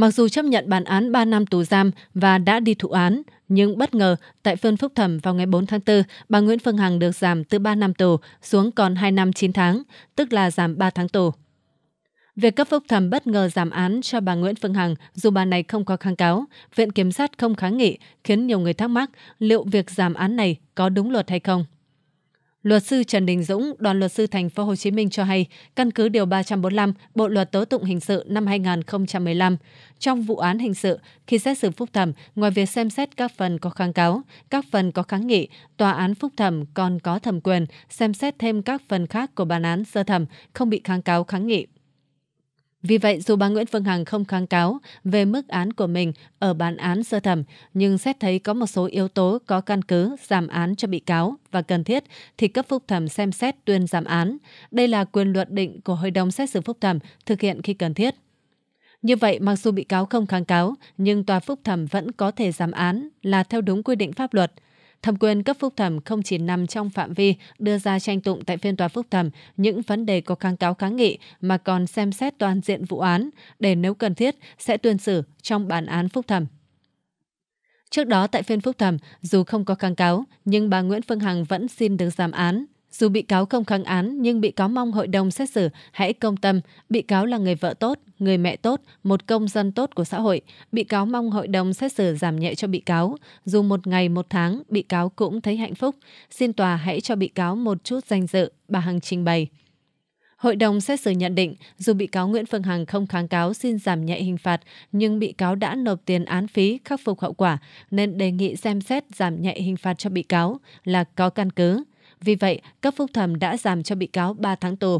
Mặc dù chấp nhận bản án 3 năm tù giam và đã đi thụ án, nhưng bất ngờ tại phiên phúc thẩm vào ngày 4 tháng 4, bà Nguyễn Phương Hằng được giảm từ 3 năm tù xuống còn 2 năm 9 tháng, tức là giảm 3 tháng tù. Việc cấp phúc thẩm bất ngờ giảm án cho bà Nguyễn Phương Hằng dù bà này không có kháng cáo, Viện Kiểm sát không kháng nghị khiến nhiều người thắc mắc liệu việc giảm án này có đúng luật hay không. Luật sư Trần Đình Dũng, đoàn luật sư thành phố Hồ Chí Minh cho hay, căn cứ điều 345 Bộ luật tố tụng hình sự năm 2015, trong vụ án hình sự, khi xét xử phúc thẩm, ngoài việc xem xét các phần có kháng cáo, các phần có kháng nghị, tòa án phúc thẩm còn có thẩm quyền xem xét thêm các phần khác của bản án sơ thẩm không bị kháng cáo kháng nghị. Vì vậy, dù bà Nguyễn Phương Hằng không kháng cáo về mức án của mình ở bản án sơ thẩm, nhưng xét thấy có một số yếu tố có căn cứ giảm án cho bị cáo và cần thiết thì cấp phúc thẩm xem xét tuyên giảm án. Đây là quyền luật định của Hội đồng xét xử phúc thẩm thực hiện khi cần thiết. Như vậy, mặc dù bị cáo không kháng cáo, nhưng tòa phúc thẩm vẫn có thể giảm án là theo đúng quy định pháp luật – thẩm quyền cấp phúc thẩm không chỉ nằm trong phạm vi đưa ra tranh tụng tại phiên tòa phúc thẩm những vấn đề có kháng cáo kháng nghị mà còn xem xét toàn diện vụ án để nếu cần thiết sẽ tuyên xử trong bản án phúc thẩm. Trước đó tại phiên phúc thẩm, dù không có kháng cáo, nhưng bà Nguyễn Phương Hằng vẫn xin được giảm án. Dù bị cáo không kháng án, nhưng bị cáo mong hội đồng xét xử hãy công tâm. Bị cáo là người vợ tốt, người mẹ tốt, một công dân tốt của xã hội. Bị cáo mong hội đồng xét xử giảm nhẹ cho bị cáo. Dù một ngày một tháng, bị cáo cũng thấy hạnh phúc. Xin tòa hãy cho bị cáo một chút danh dự, bà Hằng trình bày. Hội đồng xét xử nhận định, dù bị cáo Nguyễn Phương Hằng không kháng cáo xin giảm nhẹ hình phạt, nhưng bị cáo đã nộp tiền án phí khắc phục hậu quả, nên đề nghị xem xét giảm nhẹ hình phạt cho bị cáo là có căn cứ. Vì vậy, cấp phúc thẩm đã giảm cho bị cáo 3 tháng tù.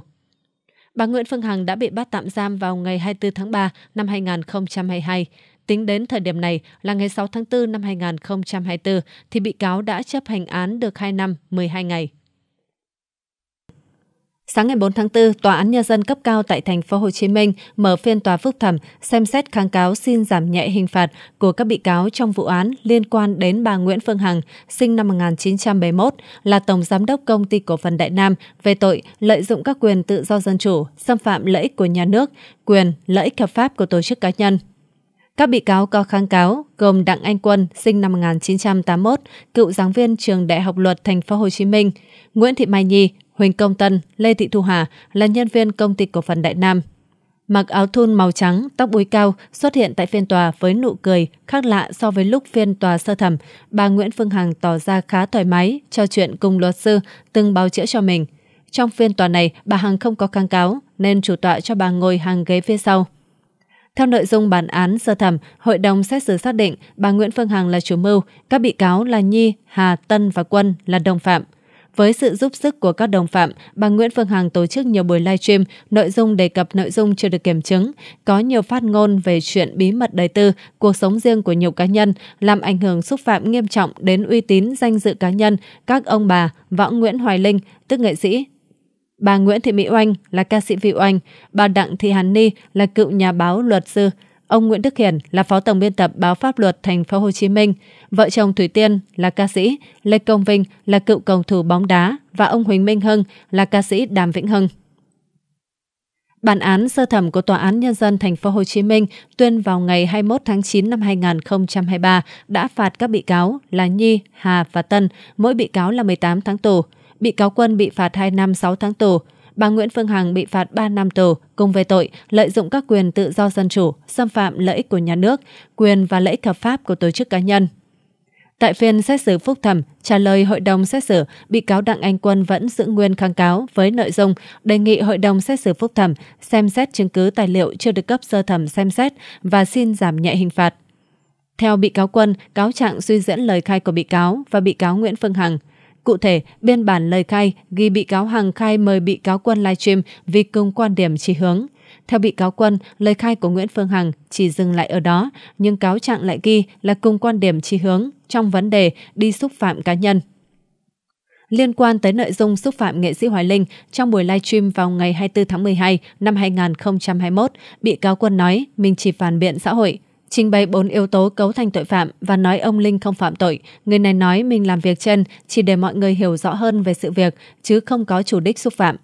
Bà Nguyễn Phương Hằng đã bị bắt tạm giam vào ngày 24 tháng 3 năm 2022. Tính đến thời điểm này là ngày 6 tháng 4 năm 2024 thì bị cáo đã chấp hành án được 2 năm 12 ngày. Sáng ngày 4 tháng 4, Tòa án Nhân dân cấp cao tại thành phố Hồ Chí Minh mở phiên tòa phúc thẩm xem xét kháng cáo xin giảm nhẹ hình phạt của các bị cáo trong vụ án liên quan đến bà Nguyễn Phương Hằng, sinh năm 1971, là Tổng Giám đốc Công ty Cổ phần Đại Nam về tội lợi dụng các quyền tự do dân chủ, xâm phạm lợi ích của nhà nước, quyền, lợi ích hợp pháp của tổ chức cá nhân. Các bị cáo có kháng cáo gồm Đặng Anh Quân, sinh năm 1981, cựu giảng viên trường Đại học Luật Thành phố Hồ Chí Minh, Nguyễn Thị Mai Nhi, Huỳnh Công Tân, Lê Thị Thu Hà là nhân viên công ty cổ phần Đại Nam. Mặc áo thun màu trắng, tóc búi cao xuất hiện tại phiên tòa với nụ cười khác lạ so với lúc phiên tòa sơ thẩm, bà Nguyễn Phương Hằng tỏ ra khá thoải mái trò chuyện cùng luật sư từng báo chữa cho mình. Trong phiên tòa này, bà Hằng không có kháng cáo nên chủ tọa cho bà ngồi hàng ghế phía sau. Theo nội dung bản án sơ thẩm, hội đồng xét xử xác định bà Nguyễn Phương Hằng là chủ mưu, các bị cáo là Nhi, Hà, Tân và Quân là đồng phạm. Với sự giúp sức của các đồng phạm, bà Nguyễn Phương Hằng tổ chức nhiều buổi live stream, nội dung đề cập nội dung chưa được kiểm chứng, có nhiều phát ngôn về chuyện bí mật đời tư, cuộc sống riêng của nhiều cá nhân, làm ảnh hưởng xúc phạm nghiêm trọng đến uy tín danh dự cá nhân các ông bà Võ Nguyễn Hoài Linh, tức nghệ sĩ, bà Nguyễn Thị Mỹ Oanh là ca sĩ Vị Oanh, bà Đặng Thị Hàn Ni là cựu nhà báo luật sư, Ông Nguyễn Đức Hiển là phó tổng biên tập báo pháp luật thành phố Hồ Chí Minh, vợ chồng Thủy Tiên là ca sĩ, Lê Công Vinh là cựu cầu thủ bóng đá và ông Huỳnh Minh Hưng là ca sĩ Đàm Vĩnh Hưng. Bản án sơ thẩm của Tòa án Nhân dân Thành phố Hồ Chí Minh tuyên vào ngày 21 tháng 9 năm 2023 đã phạt các bị cáo là Nhi, Hà và Tân, mỗi bị cáo là 18 tháng tù. Bị cáo Quân bị phạt 2 năm 6 tháng tù, bà Nguyễn Phương Hằng bị phạt 3 năm tù cùng về tội lợi dụng các quyền tự do dân chủ, xâm phạm lợi ích của nhà nước, quyền và lợi ích hợp pháp của tổ chức cá nhân. Tại phiên xét xử phúc thẩm, trả lời hội đồng xét xử, bị cáo Đặng Anh Quân vẫn giữ nguyên kháng cáo với nội dung đề nghị hội đồng xét xử phúc thẩm xem xét chứng cứ tài liệu chưa được cấp sơ thẩm xem xét và xin giảm nhẹ hình phạt. Theo bị cáo Quân, cáo trạng suy diễn lời khai của bị cáo và bị cáo Nguyễn Phương Hằng – Cụ thể, biên bản lời khai ghi bị cáo Hằng khai mời bị cáo Quân livestream vì cùng quan điểm chỉ hướng. Theo bị cáo Quân, lời khai của Nguyễn Phương Hằng chỉ dừng lại ở đó, nhưng cáo trạng lại ghi là cùng quan điểm chỉ hướng trong vấn đề đi xúc phạm cá nhân liên quan tới nội dung xúc phạm nghệ sĩ Hoài Linh trong buổi live stream vào ngày 24 tháng 12 năm 2021, bị cáo Quân nói mình chỉ phản biện xã hội trình bày 4 yếu tố cấu thành tội phạm và nói ông Linh không phạm tội. Người này nói mình làm việc chân chỉ để mọi người hiểu rõ hơn về sự việc, chứ không có chủ đích xúc phạm.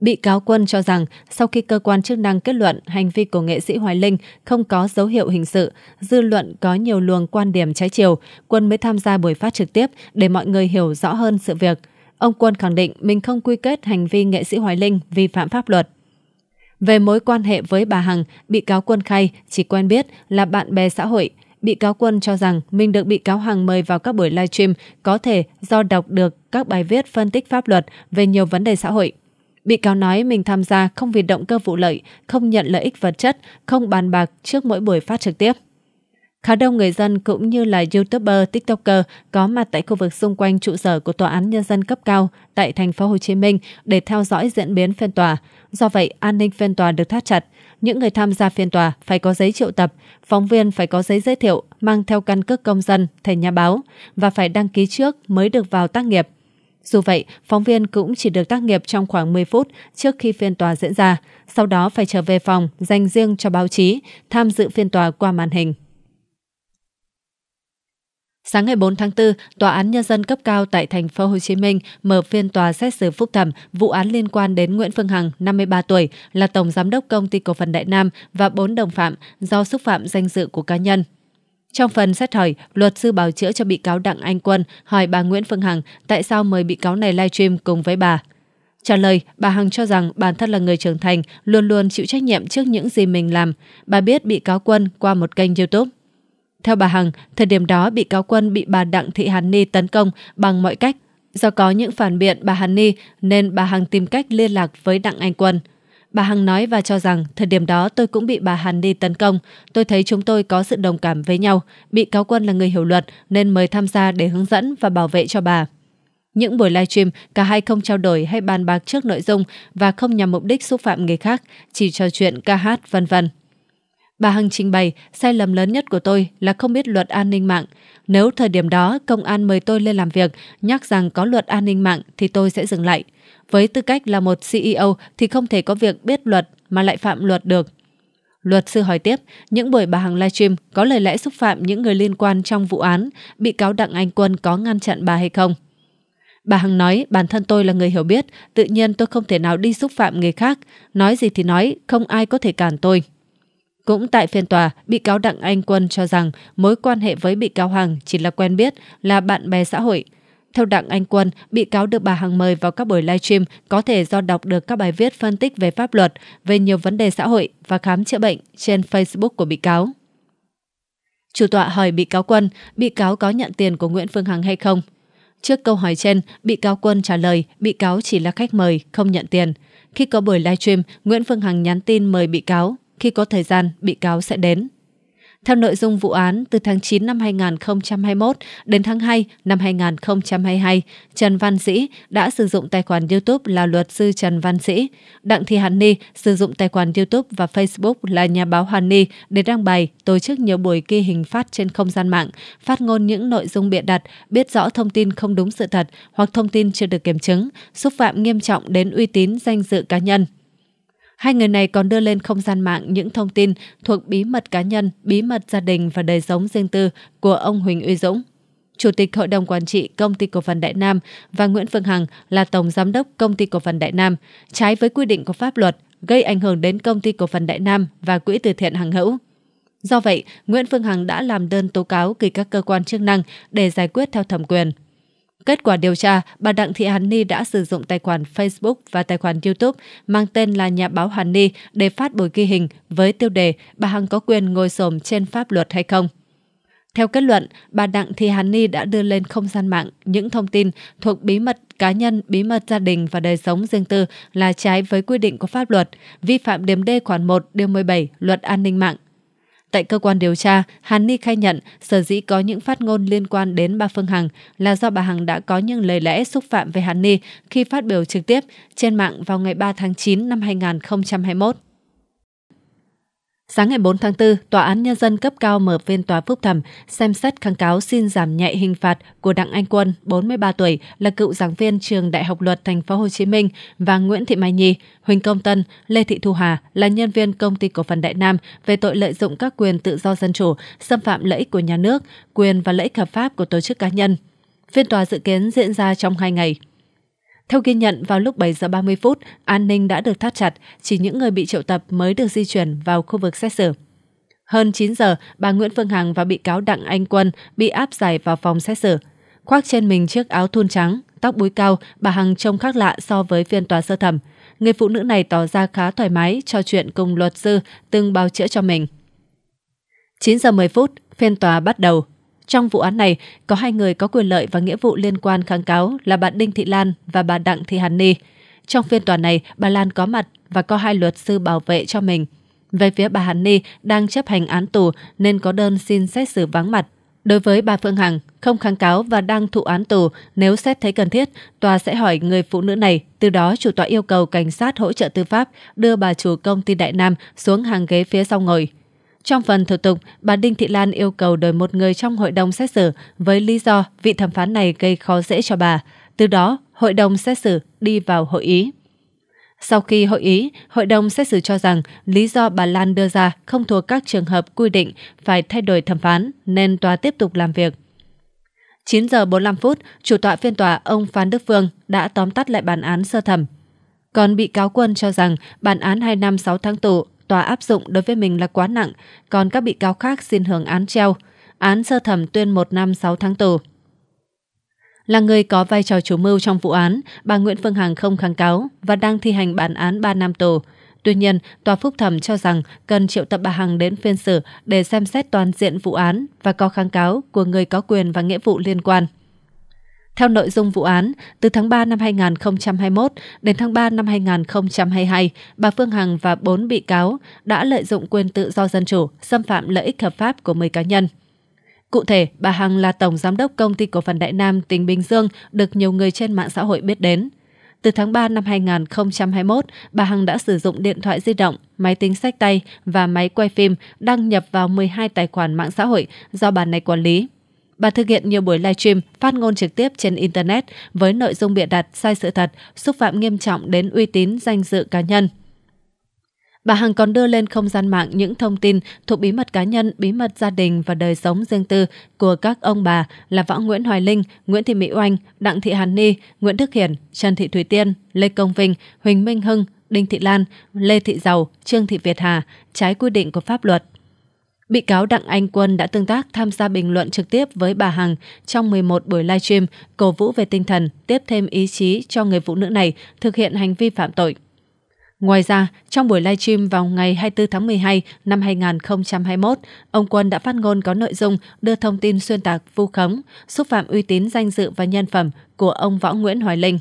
Bị cáo quân cho rằng sau khi cơ quan chức năng kết luận hành vi của nghệ sĩ Hoài Linh không có dấu hiệu hình sự, dư luận có nhiều luồng quan điểm trái chiều, quân mới tham gia buổi phát trực tiếp để mọi người hiểu rõ hơn sự việc. Ông Quân khẳng định mình không quy kết hành vi nghệ sĩ Hoài Linh vi phạm pháp luật. Về mối quan hệ với bà Hằng, bị cáo Quân khai chỉ quen biết là bạn bè xã hội. Bị cáo Quân cho rằng mình được bị cáo Hằng mời vào các buổi livestream có thể do đọc được các bài viết phân tích pháp luật về nhiều vấn đề xã hội. Bị cáo nói mình tham gia không vì động cơ vụ lợi, không nhận lợi ích vật chất, không bàn bạc trước mỗi buổi phát trực tiếp. Khá đông người dân cũng như là YouTuber, TikToker có mặt tại khu vực xung quanh trụ sở của Tòa án Nhân dân cấp cao tại thành phố Hồ Chí Minh để theo dõi diễn biến phiên tòa. Do vậy, an ninh phiên tòa được thắt chặt. Những người tham gia phiên tòa phải có giấy triệu tập, phóng viên phải có giấy giới thiệu, mang theo căn cước công dân, thẻ nhà báo và phải đăng ký trước mới được vào tác nghiệp. Dù vậy, phóng viên cũng chỉ được tác nghiệp trong khoảng 10 phút trước khi phiên tòa diễn ra, sau đó phải trở về phòng dành riêng cho báo chí, tham dự phiên tòa qua màn hình. Sáng ngày 4 tháng 4, Tòa án Nhân dân cấp cao tại thành phố Hồ Chí Minh mở phiên tòa xét xử phúc thẩm vụ án liên quan đến Nguyễn Phương Hằng, 53 tuổi, là Tổng Giám đốc Công ty Cổ phần Đại Nam và 4 đồng phạm do xúc phạm danh dự của cá nhân. Trong phần xét hỏi, luật sư bào chữa cho bị cáo Đặng Anh Quân hỏi bà Nguyễn Phương Hằng tại sao mời bị cáo này livestream cùng với bà. Trả lời, bà Hằng cho rằng bản thân là người trưởng thành, luôn luôn chịu trách nhiệm trước những gì mình làm. Bà biết bị cáo Quân qua một kênh YouTube. Theo bà Hằng, thời điểm đó bị cáo quân bị bà Đặng Thị Hàn Ni tấn công bằng mọi cách. Do có những phản biện bà Hàn Ni nên bà Hằng tìm cách liên lạc với Đặng Anh Quân. Bà Hằng nói và cho rằng thời điểm đó tôi cũng bị bà Hàn Ni tấn công. Tôi thấy chúng tôi có sự đồng cảm với nhau. Bị cáo quân là người hiểu luật nên mời tham gia để hướng dẫn và bảo vệ cho bà. Những buổi live stream cả hai không trao đổi hay bàn bạc trước nội dung và không nhằm mục đích xúc phạm người khác, chỉ trò chuyện ca hát, vân vân. Bà Hằng trình bày, sai lầm lớn nhất của tôi là không biết luật an ninh mạng. Nếu thời điểm đó công an mời tôi lên làm việc, nhắc rằng có luật an ninh mạng thì tôi sẽ dừng lại. Với tư cách là một CEO thì không thể có việc biết luật mà lại phạm luật được. Luật sư hỏi tiếp, những buổi bà Hằng livestream có lời lẽ xúc phạm những người liên quan trong vụ án, bị cáo Đặng Anh Quân có ngăn chặn bà hay không? Bà Hằng nói bản thân tôi là người hiểu biết, tự nhiên tôi không thể nào đi xúc phạm người khác. Nói gì thì nói, không ai có thể cản tôi. Cũng tại phiên tòa, bị cáo Đặng Anh Quân cho rằng mối quan hệ với bị cáo Hằng chỉ là quen biết, là bạn bè xã hội. Theo Đặng Anh Quân, bị cáo được bà Hằng mời vào các buổi live stream có thể do đọc được các bài viết phân tích về pháp luật, về nhiều vấn đề xã hội và khám chữa bệnh trên Facebook của bị cáo. Chủ tọa hỏi bị cáo Quân, bị cáo có nhận tiền của Nguyễn Phương Hằng hay không? Trước câu hỏi trên, bị cáo Quân trả lời bị cáo chỉ là khách mời, không nhận tiền. Khi có buổi live stream, Nguyễn Phương Hằng nhắn tin mời bị cáo. Khi có thời gian, bị cáo sẽ đến. Theo nội dung vụ án, từ tháng 9 năm 2021 đến tháng 2 năm 2022, Trần Văn Sĩ đã sử dụng tài khoản YouTube là luật sư Trần Văn Sĩ. Đặng Thị Hàn Ni sử dụng tài khoản YouTube và Facebook là nhà báo Hàn Ni để đăng bài, tổ chức nhiều buổi ghi hình phát trên không gian mạng, phát ngôn những nội dung bịa đặt, biết rõ thông tin không đúng sự thật hoặc thông tin chưa được kiểm chứng, xúc phạm nghiêm trọng đến uy tín danh dự cá nhân. Hai người này còn đưa lên không gian mạng những thông tin thuộc bí mật cá nhân, bí mật gia đình và đời sống riêng tư của ông Huỳnh Uy Dũng. Chủ tịch Hội đồng Quản trị Công ty Cổ phần Đại Nam và Nguyễn Phương Hằng là Tổng Giám đốc Công ty Cổ phần Đại Nam, trái với quy định của pháp luật, gây ảnh hưởng đến Công ty Cổ phần Đại Nam và Quỹ từ thiện Hằng Hữu. Do vậy, Nguyễn Phương Hằng đã làm đơn tố cáo gửi các cơ quan chức năng để giải quyết theo thẩm quyền. Kết quả điều tra, bà Đặng Thị Hàn Ni đã sử dụng tài khoản Facebook và tài khoản YouTube mang tên là Nhà báo Hàn Ni để phát buổi ghi hình với tiêu đề Bà Hằng có quyền ngồi xổm trên pháp luật hay không? Theo kết luận, bà Đặng Thị Hàn Ni đã đưa lên không gian mạng những thông tin thuộc bí mật cá nhân, bí mật gia đình và đời sống riêng tư là trái với quy định của pháp luật, vi phạm điểm D khoản 1 điều 17 Luật An ninh mạng Tại cơ quan điều tra, Hàn Ni khai nhận sở dĩ có những phát ngôn liên quan đến bà Phương Hằng là do bà Hằng đã có những lời lẽ xúc phạm về Hàn Ni khi phát biểu trực tiếp trên mạng vào ngày 3 tháng 9 năm 2021. Sáng ngày 4 tháng 4, Tòa án Nhân dân cấp cao mở phiên tòa phúc thẩm xem xét kháng cáo xin giảm nhẹ hình phạt của Đặng Anh Quân, 43 tuổi, là cựu giảng viên trường Đại học Luật Thành phố Hồ Chí Minh và Nguyễn Thị Mai Nhi, Huỳnh Công Tân, Lê Thị Thu Hà là nhân viên công ty cổ phần Đại Nam về tội lợi dụng các quyền tự do dân chủ, xâm phạm lợi ích của nhà nước, quyền và lợi ích hợp pháp của tổ chức cá nhân. Phiên tòa dự kiến diễn ra trong hai ngày. Theo ghi nhận, vào lúc 7 giờ 30 phút, an ninh đã được thắt chặt, chỉ những người bị triệu tập mới được di chuyển vào khu vực xét xử. Hơn 9 giờ, bà Nguyễn Phương Hằng và bị cáo Đặng Anh Quân bị áp giải vào phòng xét xử. Khoác trên mình chiếc áo thun trắng, tóc búi cao, bà Hằng trông khác lạ so với phiên tòa sơ thẩm. Người phụ nữ này tỏ ra khá thoải mái trò chuyện cùng luật sư từng bào chữa cho mình. 9 giờ 10 phút, phiên tòa bắt đầu. Trong vụ án này, có hai người có quyền lợi và nghĩa vụ liên quan kháng cáo là bà Đinh Thị Lan và bà Đặng Thị Hàn Ni. Trong phiên tòa này, bà Lan có mặt và có hai luật sư bảo vệ cho mình. Về phía bà Hàn Ni đang chấp hành án tù nên có đơn xin xét xử vắng mặt. Đối với bà Phương Hằng, không kháng cáo và đang thụ án tù, nếu xét thấy cần thiết, tòa sẽ hỏi người phụ nữ này, từ đó chủ tọa yêu cầu cảnh sát hỗ trợ tư pháp đưa bà chủ công ty Đại Nam xuống hàng ghế phía sau ngồi. Trong phần thủ tục, bà Đinh Thị Lan yêu cầu đổi một người trong hội đồng xét xử với lý do vị thẩm phán này gây khó dễ cho bà. Từ đó, hội đồng xét xử đi vào hội ý. Sau khi hội ý, hội đồng xét xử cho rằng lý do bà Lan đưa ra không thuộc các trường hợp quy định phải thay đổi thẩm phán nên tòa tiếp tục làm việc. 9 giờ 45 phút, chủ tọa phiên tòa ông Phan Đức Phương đã tóm tắt lại bản án sơ thẩm. Còn bị cáo quân cho rằng bản án 2 năm 6 tháng tù tòa áp dụng đối với mình là quá nặng, còn các bị cáo khác xin hưởng án treo. Án sơ thẩm tuyên 1 năm 6 tháng tù. Là người có vai trò chủ mưu trong vụ án, bà Nguyễn Phương Hằng không kháng cáo và đang thi hành bản án 3 năm tù. Tuy nhiên, tòa phúc thẩm cho rằng cần triệu tập bà Hằng đến phiên xử để xem xét toàn diện vụ án và có kháng cáo của người có quyền và nghĩa vụ liên quan. Theo nội dung vụ án, từ tháng 3 năm 2021 đến tháng 3 năm 2022, bà Phương Hằng và 4 bị cáo đã lợi dụng quyền tự do dân chủ, xâm phạm lợi ích hợp pháp của 10 cá nhân. Cụ thể, bà Hằng là tổng giám đốc công ty cổ phần Đại Nam tỉnh Bình Dương được nhiều người trên mạng xã hội biết đến. Từ tháng 3 năm 2021, bà Hằng đã sử dụng điện thoại di động, máy tính sách tay và máy quay phim đăng nhập vào 12 tài khoản mạng xã hội do bà này quản lý. Bà thực hiện nhiều buổi live stream phát ngôn trực tiếp trên Internet với nội dung bịa đặt sai sự thật, xúc phạm nghiêm trọng đến uy tín danh dự cá nhân. Bà Hằng còn đưa lên không gian mạng những thông tin thuộc bí mật cá nhân, bí mật gia đình và đời sống riêng tư của các ông bà là Võ Nguyễn Hoài Linh, Nguyễn Thị Mỹ Oanh, Đặng Thị Hàn Ni, Nguyễn Đức Hiển, Trần Thị Thủy Tiên, Lê Công Vinh, Huỳnh Minh Hưng, Đinh Thị Lan, Lê Thị Giàu, Trương Thị Việt Hà, trái quy định của pháp luật. Bị cáo Đặng Anh Quân đã tương tác tham gia bình luận trực tiếp với bà Hằng trong 11 buổi livestream cổ vũ về tinh thần, tiếp thêm ý chí cho người phụ nữ này thực hiện hành vi phạm tội. Ngoài ra, trong buổi livestream vào ngày 24 tháng 12 năm 2021, ông Quân đã phát ngôn có nội dung đưa thông tin xuyên tạc vu khống, xúc phạm uy tín danh dự và nhân phẩm của ông Võ Nguyễn Hoài Linh.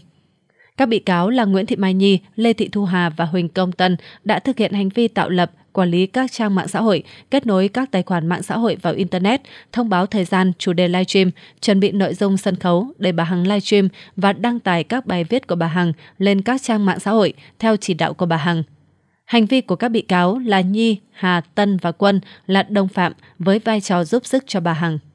Các bị cáo là Nguyễn Thị Mai Nhi, Lê Thị Thu Hà và Huỳnh Công Tân đã thực hiện hành vi tạo lập, quản lý các trang mạng xã hội, kết nối các tài khoản mạng xã hội vào Internet, thông báo thời gian, chủ đề livestream, chuẩn bị nội dung sân khấu để bà Hằng livestream và đăng tải các bài viết của bà Hằng lên các trang mạng xã hội theo chỉ đạo của bà Hằng. Hành vi của các bị cáo là Nhi, Hà, Tân và Quân là đồng phạm với vai trò giúp sức cho bà Hằng.